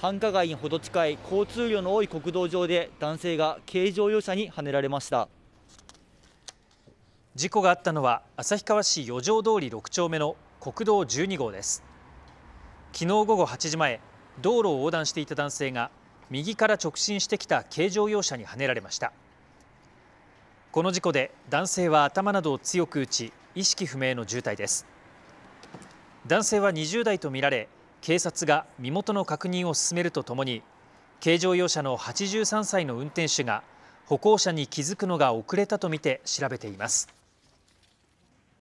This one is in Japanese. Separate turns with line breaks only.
繁華街にほど近い交通量の多い国道上で男性が
軽乗用車にはねられました事故があったのは旭川市四条通り6丁目の国道12号です昨日午後8時前道路を横断していた男性が右から直進してきた軽乗用車にはねられましたこの事故で男性は頭などを強く打ち意識不明の重体です男性は20代とみられ警察が身元の確認を進めるとともに軽乗用車の83歳の運転手が歩行者に気づくのが遅れたとみて調べています。